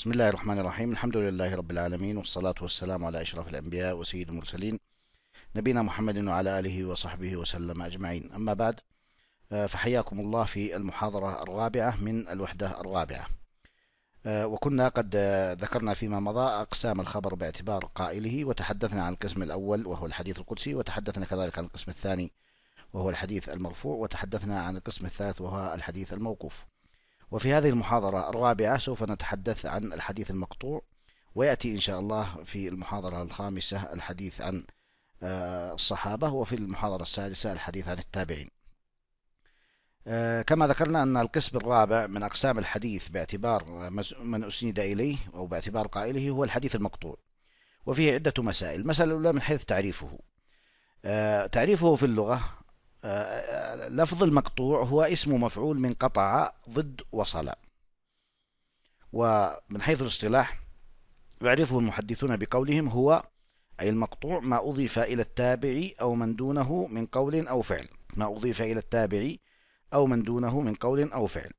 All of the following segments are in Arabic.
بسم الله الرحمن الرحيم الحمد لله رب العالمين والصلاة والسلام على أشرف الأنبياء وسيد المرسلين نبينا محمد وعلى آله وصحبه وسلم أجمعين أما بعد آه، فحياكم الله في المحاضرة الرابعة من الوحدة الرابعة آه، وكنا قد ذكرنا فيما مضى أقسام الخبر باعتبار قائله وتحدثنا عن القسم الأول وهو الحديث القدسي وتحدثنا كذلك عن القسم الثاني وهو الحديث المرفوع وتحدثنا عن القسم الثالث وهو الحديث الموقوف وفي هذه المحاضرة الرابعة سوف نتحدث عن الحديث المقطوع ويأتي إن شاء الله في المحاضرة الخامسة الحديث عن آه، الصحابة وفي المحاضرة السادسة الحديث عن التابعين آه، كما ذكرنا أن القسم الرابع من أقسام الحديث باعتبار من أسند إليه أو باعتبار قائله هو الحديث المقطوع وفيه عدة مسائل المسألة الأولى من حيث تعريفه آه، تعريفه في اللغة لفظ المقطوع هو اسم مفعول من قطع ضد وصل ومن حيث الاصطلاح يعرفه المحدثون بقولهم هو أي المقطوع ما أضيف إلى التابع أو من دونه من قول أو فعل ما أضيف إلى التابع أو من دونه من قول أو فعل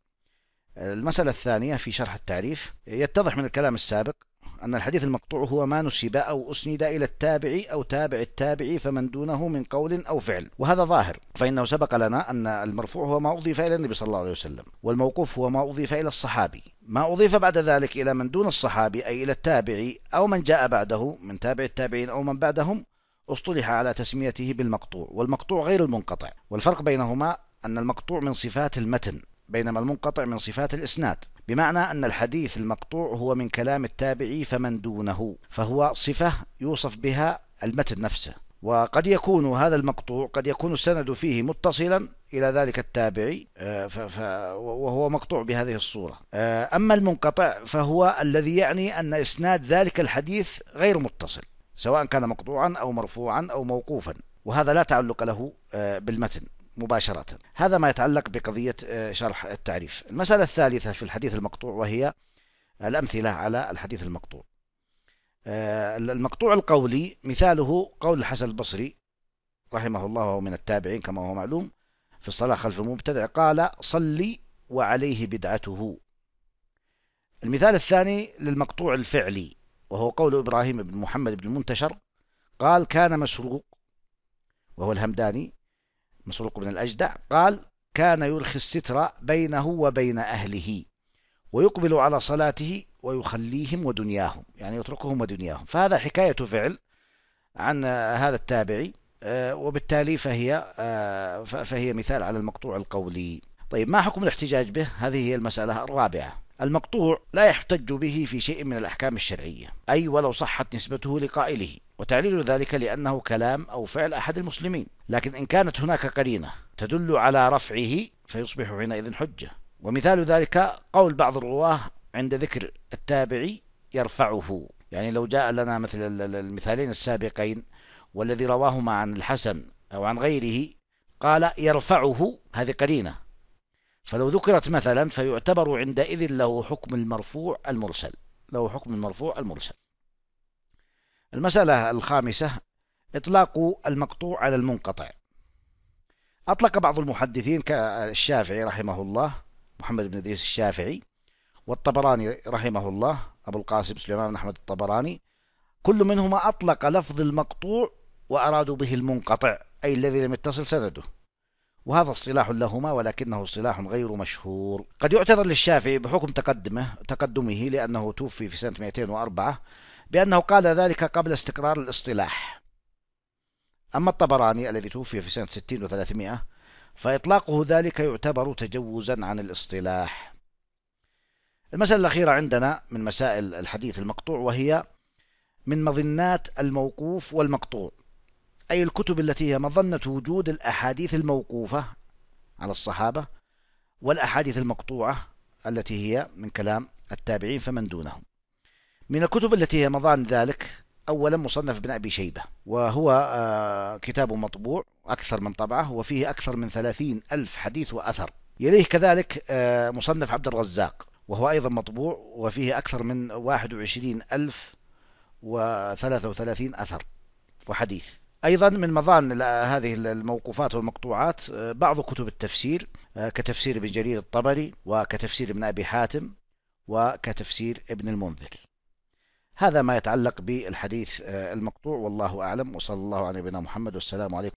المسألة الثانية في شرح التعريف يتضح من الكلام السابق أن الحديث المقطوع هو ما نسب أو أسند إلى التابع أو تابع التابع فمن دونه من قول أو فعل وهذا ظاهر فإنه سبق لنا أن المرفوع هو ما أضيف إلى النبي صلى الله عليه وسلم والموقوف هو ما أضيف إلى الصحابي ما أضيف بعد ذلك إلى من دون الصحابي أي إلى التابعي أو من جاء بعده من تابع التابعين أو من بعدهم اصطلح على تسميته بالمقطوع والمقطوع غير المنقطع والفرق بينهما أن المقطوع من صفات المتن بينما المنقطع من صفات الإسناد بمعنى أن الحديث المقطوع هو من كلام التابعي فمن دونه فهو صفة يوصف بها المتن نفسه وقد يكون هذا المقطوع قد يكون السند فيه متصلا إلى ذلك التابعي آه، وهو مقطوع بهذه الصورة آه، أما المنقطع فهو الذي يعني أن إسناد ذلك الحديث غير متصل سواء كان مقطوعا أو مرفوعا أو موقوفا وهذا لا تعلق له آه، بالمتن مباشرة هذا ما يتعلق بقضية آه، شرح التعريف المسألة الثالثة في الحديث المقطوع وهي الأمثلة على الحديث المقطوع آه، المقطوع القولي مثاله قول الحسن البصري رحمه الله وهو من التابعين كما هو معلوم في الصلاة خلف المبتدع قال صلي وعليه بدعته المثال الثاني للمقطوع الفعلي وهو قول إبراهيم بن محمد بن المنتشر قال كان مسروق وهو الهمداني مسروق بن الأجدع قال كان يلخي الستر بينه وبين أهله ويقبل على صلاته ويخليهم ودنياهم يعني يتركهم ودنياهم فهذا حكاية فعل عن هذا التابعي آه، وبالتالي فهي آه، فهي مثال على المقطوع القولي طيب ما حكم الاحتجاج به هذه هي المسألة الرابعة المقطوع لا يحتج به في شيء من الأحكام الشرعية أي ولو صحت نسبته لقائله وتعليل ذلك لأنه كلام أو فعل أحد المسلمين لكن إن كانت هناك قرينة تدل على رفعه فيصبح حينئذ حجة ومثال ذلك قول بعض الرواه عند ذكر التابعي يرفعه يعني لو جاء لنا مثل المثالين السابقين والذي رواهما عن الحسن أو عن غيره قال يرفعه هذه قرينة فلو ذكرت مثلا فيعتبر عندئذ له حكم المرفوع المرسل له حكم المرفوع المرسل المسألة الخامسة إطلاق المقطوع على المنقطع أطلق بعض المحدثين كالشافعي رحمه الله محمد بن إدريس الشافعي والطبراني رحمه الله أبو القاسم سليمان بن أحمد الطبراني كل منهما أطلق لفظ المقطوع وأرادوا به المنقطع أي الذي لم يتصل سنده وهذا اصطلاح لهما ولكنه اصطلاح غير مشهور قد يعتذر للشافعي بحكم تقدمه تقدمه لأنه توفي في سنة 204 بأنه قال ذلك قبل استقرار الاصطلاح أما الطبراني الذي توفي في سنة 60 و300 فإطلاقه ذلك يعتبر تجوزا عن الاصطلاح المسألة الأخيرة عندنا من مسائل الحديث المقطوع وهي من مظنات الموقوف والمقطوع أي الكتب التي هي مظنة وجود الأحاديث الموقوفة على الصحابة والأحاديث المقطوعة التي هي من كلام التابعين فمن دونهم من الكتب التي هي مضان ذلك أولا مصنف ابن أبي شيبة وهو آه، كتاب مطبوع أكثر من طبعة وفيه أكثر من ثلاثين ألف حديث وأثر يليه كذلك آه، مصنف عبد الرزاق وهو أيضا مطبوع وفيه أكثر من واحد وعشرين ألف وثلاثة وثلاثين أثر وحديث أيضا من مضان هذه الموقوفات والمقطوعات آه، بعض كتب التفسير كتفسير ابن جرير الطبري وكتفسير ابن أبي حاتم وكتفسير ابن المنذر هذا ما يتعلق بالحديث آه، المقطوع والله أعلم وصلى الله على نبينا محمد والسلام عليكم